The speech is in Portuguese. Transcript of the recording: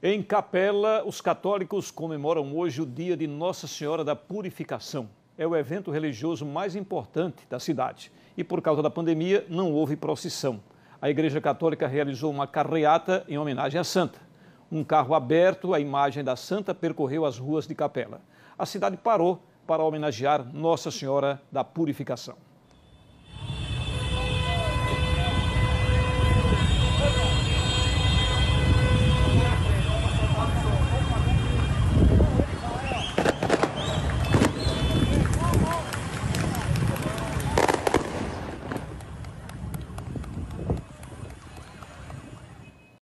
Em Capela, os católicos comemoram hoje o dia de Nossa Senhora da Purificação. É o evento religioso mais importante da cidade e, por causa da pandemia, não houve procissão. A Igreja Católica realizou uma carreata em homenagem à Santa. Um carro aberto à imagem da Santa percorreu as ruas de Capela. A cidade parou para homenagear Nossa Senhora da Purificação.